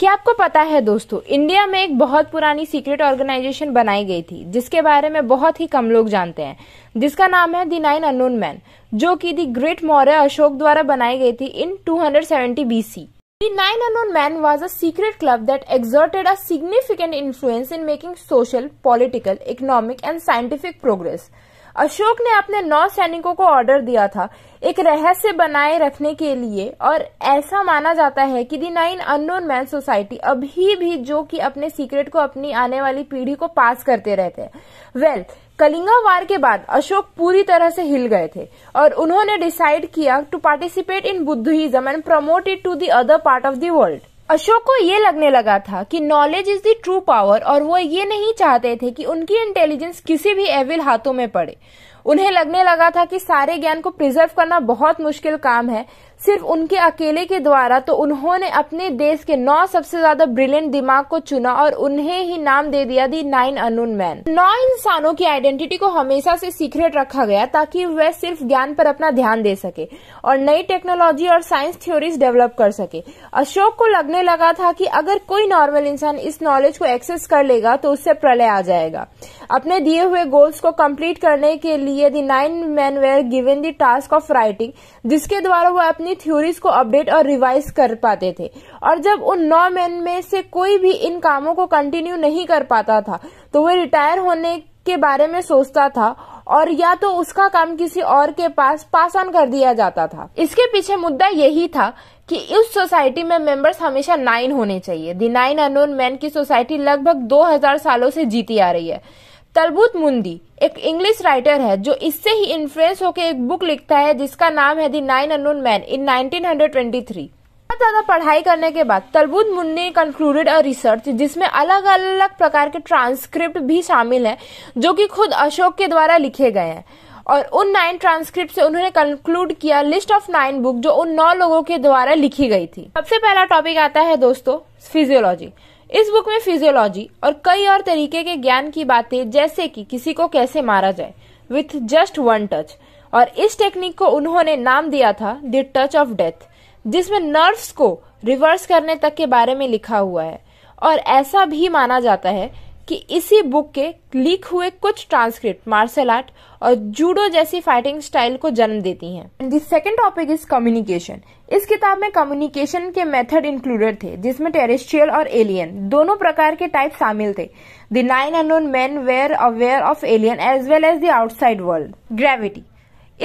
क्या आपको पता है दोस्तों इंडिया में एक बहुत पुरानी सीक्रेट ऑर्गेनाइजेशन बनाई गई थी जिसके बारे में बहुत ही कम लोग जानते हैं जिसका नाम है दी नाइन अनोन मैन जो कि दी ग्रेट मौर्य अशोक द्वारा बनाई गई थी इन 270 BC the nine unknown man was a secret club that exerted a significant influence in making social political economic and scientific progress Ashok ने अपने नौ सैनिकों को ऑर्डर दिया था एक रहस्य बनाए रखने के लिए और ऐसा माना जाता है कि the nine unknown man society अभी भी जो कि अपने सीक्रेट को अपनी आने वाली पीढ़ी को पास करते रहते हैं वेल well, कलिंगा वार के बाद अशोक पूरी तरह से हिल गए थे और उन्होंने डिसाइड किया to participate in Buddhism and promote it to the other part of the world Ashok को ये लगने लगा था कि knowledge is the true power और वो ये नहीं चाहते थे कि उनकी इंटेलिजेंस किसी भी एविल हाथों में पड़े उन्हें लगने लगा था कि सारे ज्ञान को प्रिजर्व करना बहुत मुश्किल काम है सिर्फ उनके अकेले के द्वारा तो उन्होंने अपने देश के नौ सबसे ज्यादा ब्रिलियंट दिमाग को चुना और उन्हें ही नाम दे दिया दी नाइन अनून मैन नौ इंसानों की आइडेंटिटी को हमेशा से सीक्रेट रखा गया ताकि वे सिर्फ ज्ञान पर अपना ध्यान दे सके और नई टेक्नोलॉजी और साइंस थ्योरीज डेवलप कर सके अशोक को लगने लगा था कि अगर कोई नॉर्मल इंसान इस नॉलेज को एक्सेस कर लेगा तो उससे प्रलय आ जाएगा अपने दिए हुए गोल्स को कम्प्लीट करने के लिए the nine man were given the task of writing जिसके द्वारा वो अपनी अपनी थ्योरीज को अपडेट और रिवाइज कर पाते थे और जब उन नौ मैन में से कोई भी इन कामों को कंटिन्यू नहीं कर पाता था तो वह रिटायर होने के बारे में सोचता था और या तो उसका काम किसी और के पास पास ऑन कर दिया जाता था इसके पीछे मुद्दा यही था कि इस सोसाइटी में मेंबर्स हमेशा नाइन होने चाहिए दी नाइन अनोन मैन की सोसाइटी लगभग 2000 सालों से जीती आ रही है तलबूत मुंदी एक इंग्लिश राइटर है जो इससे ही इन्फ्लुएंस होकर एक बुक लिखता है जिसका नाम है the nine unknown man in 1923 बहुत ज्यादा पढ़ाई करने के बाद Talbot Mundy concluded a research जिसमें अलग अलग प्रकार के ट्रांसक्रिप्ट भी शामिल हैं जो कि खुद अशोक के द्वारा लिखे गए हैं और उन नाइन ट्रांसक्रिप्ट से उन्होंने कंक्लूड किया लिस्ट ऑफ नाइन बुक जो उन नौ लोगों के द्वारा लिखी गई थी सबसे पहला टॉपिक आता है दोस्तों फिजियोलॉजी इस बुक में फिजियोलॉजी और कई और तरीके के ज्ञान की बातें जैसे कि किसी को कैसे मारा जाए विथ जस्ट वन टच और इस टेक्निक को उन्होंने नाम दिया था द टच ऑफ डेथ जिसमें नर्व्स को रिवर्स करने तक के बारे में लिखा हुआ है और ऐसा भी माना जाता है कि इसी बुक के लीक हुए कुछ ट्रांसक्रिप्ट मार्शल आर्ट और जूडो जैसी फाइटिंग स्टाइल को जन्म देती हैं the second topic is communication इस किताब में कम्युनिकेशन के मेथड इंक्लूडेड थे जिसमें टेरेस्ट्रियल और एलियन दोनों प्रकार के टाइप शामिल थे the nine unknown man were aware of alien as well as the outside world gravity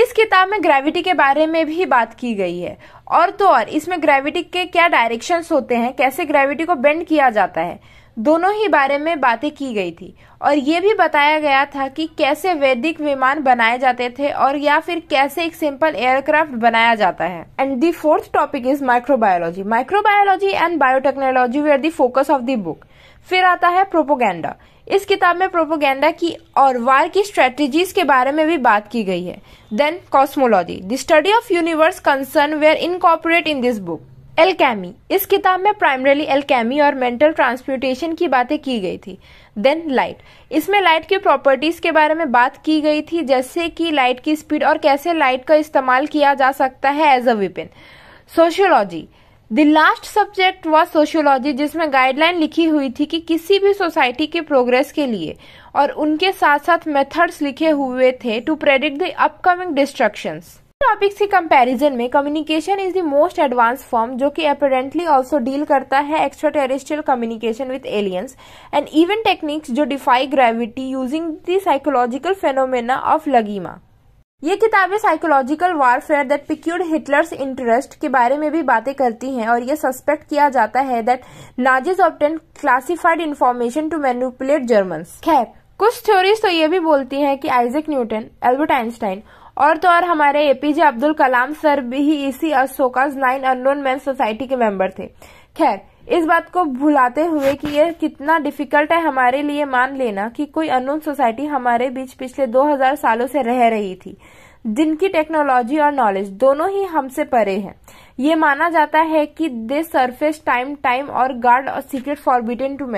इस किताब में ग्रेविटी के बारे में भी बात की गई है और तो और इसमें ग्रेविटी के क्या डायरेक्शंस होते हैं कैसे ग्रेविटी को बेंड किया जाता है दोनों ही बारे में बातें की गई थी और ये भी बताया गया था कि कैसे वैदिक विमान बनाए जाते थे और या फिर कैसे एक सिंपल एयरक्राफ्ट बनाया जाता है and the fourth topic is microbiology microbiology and biotechnology were the focus of the book फिर आता है प्रोपोगेंडा इस किताब में प्रोपोगेंडा की और वार की स्ट्रेटेजीज के बारे में भी बात की गई है then cosmology the study of universe concern were incorporate in this book alchemy इस किताब में प्राइमरली एलकेमी और मेंटल ट्रांसम्यूटेशन की बातें की गई थी देन लाइट इसमें लाइट की प्रॉपर्टीज के बारे में बात की गई थी जैसे कि लाइट की स्पीड और कैसे लाइट का इस्तेमाल किया जा सकता है as a weapon sociology the last subject was sociology जिसमें गाइडलाइन लिखी हुई थी कि किसी भी सोसाइटी के प्रोग्रेस के लिए और उनके साथ साथ मेथड्स लिखे हुए थे to predict the upcoming destructions topics के कंपैरिजन में communication is the most advance form जो कि अपेरेंटली आल्सो डील करता है extraterrestrial communication with aliens and even techniques जो defy gravity using the psychological phenomena of laghima ये किताबें psychological warfare that piqued Hitler's interest के बारे में भी बातें करती हैं और ये सस्पेक्ट किया जाता है that Nazis obtained classified information to manipulate German खैर कुछ थ्योरीज तो ये भी बोलती हैं कि आइजक न्यूटन एल्बर्ट आइंस्टाइन और तो और हमारे एपीजे अब्दुल कलाम सर भी इसी Ashoka's nine unknown man society के मेंबर थे खैर इस बात को भुलाते हुए कि यह कितना डिफिकल्ट है हमारे लिए मान लेना कि कोई अनोन सोसाइटी हमारे बीच पिछले 2000 सालों से रह रही थी जिनकी टेक्नोलॉजी और नॉलेज दोनों ही हमसे परे हैं ये माना जाता है कि दे सरफेस टाइम टाइम और गार्ड और सीक्रेट फॉरबिडन टू मैन